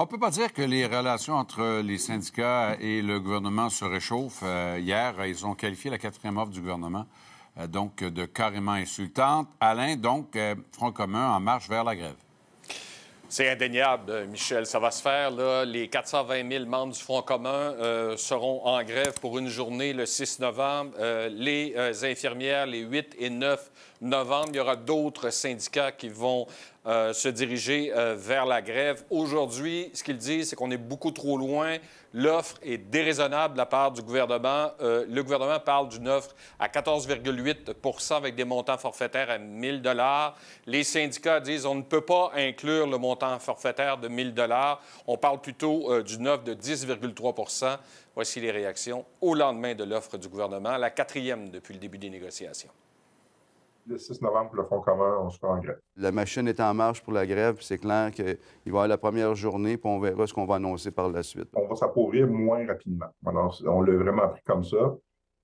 on ne peut pas dire que les relations entre les syndicats et le gouvernement se réchauffent. Euh, hier, ils ont qualifié la quatrième offre du gouvernement euh, donc de carrément insultante. Alain, donc, euh, Front commun en marche vers la grève. C'est indéniable, Michel. Ça va se faire. Les 420 000 membres du Front commun seront en grève pour une journée le 6 novembre. les infirmières, les 8 et 9 novembre, il y aura d'autres syndicats qui vont euh, se diriger euh, vers la grève. Aujourd'hui, ce qu'ils disent, c'est qu'on est beaucoup trop loin. L'offre est déraisonnable de la part du gouvernement. Euh, le gouvernement parle d'une offre à 14,8 avec des montants forfaitaires à 1 dollars. Les syndicats disent on ne peut pas inclure le montant forfaitaire de 1 dollars. On parle plutôt d'une offre de 10,3 Voici les réactions au lendemain de l'offre du gouvernement, la quatrième depuis le début des négociations le 6 novembre, pour le Fonds commun, on se en grève. La machine est en marche pour la grève, puis c'est clair qu'il va y avoir la première journée, puis on verra ce qu'on va annoncer par la suite. On va s'appauvrir moins rapidement. on l'a vraiment pris comme ça.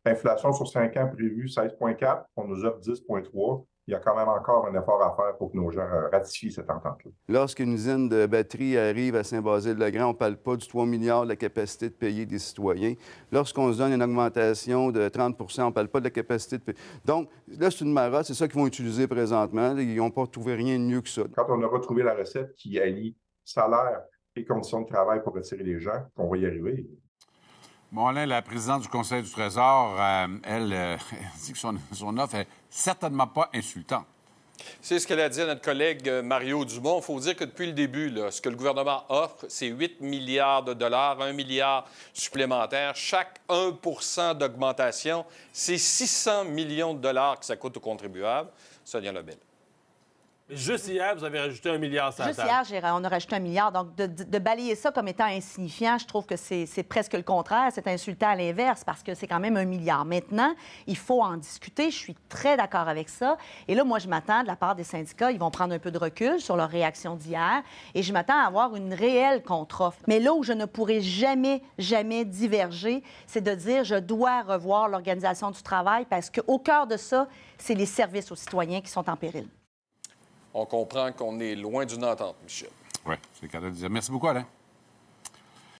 Inflation sur 5 ans prévue 16,4, on nous offre 10,3 il y a quand même encore un effort à faire pour que nos gens euh, ratifient cette entente-là. Lorsqu'une usine de batterie arrive à Saint-Basile-le-Grand, on ne parle pas du 3 milliards de la capacité de payer des citoyens. Lorsqu'on se donne une augmentation de 30 on ne parle pas de la capacité de payer. Donc, là, c'est une marotte, c'est ça qu'ils vont utiliser présentement. Ils n'ont pas trouvé rien de mieux que ça. Quand on aura trouvé la recette qui allie salaire et conditions de travail pour attirer les gens, qu'on va y arriver la présidente du Conseil du Trésor, euh, euh, elle, dit que son, offre n'est certainement pas insultante. C'est ce qu'elle a dit à notre collègue euh, Mario Dumont. Il faut dire que depuis le début, ce que le gouvernement offre, c'est 8 milliards de dollars, 1 milliard supplémentaire. Chaque 1 d'augmentation, c'est 600 millions de dollars que ça coûte aux contribuables. Sonia Lebel. Juste hier, vous avez rajouté un milliard sur Juste hier, on a rajouté un milliard. Donc, de, balayer ça comme étant insignifiant, je trouve que c'est presque le contraire. C'est insultant à l'inverse parce que c'est quand même un milliard. Maintenant, il faut en discuter. Je suis très d'accord avec ça. Et là, moi, je m'attends de la part des syndicats, ils vont prendre un peu de recul sur leur réaction d'hier et je m'attends à avoir une réelle contre-offre. Mais là où je ne pourrai jamais, jamais diverger, c'est de dire je dois revoir l'organisation du travail parce qu'au cœur de ça, c'est les services aux citoyens qui sont en péril on comprend qu'on est loin d'une entente, Michel. Oui, c'est de dire Merci beaucoup, Alain.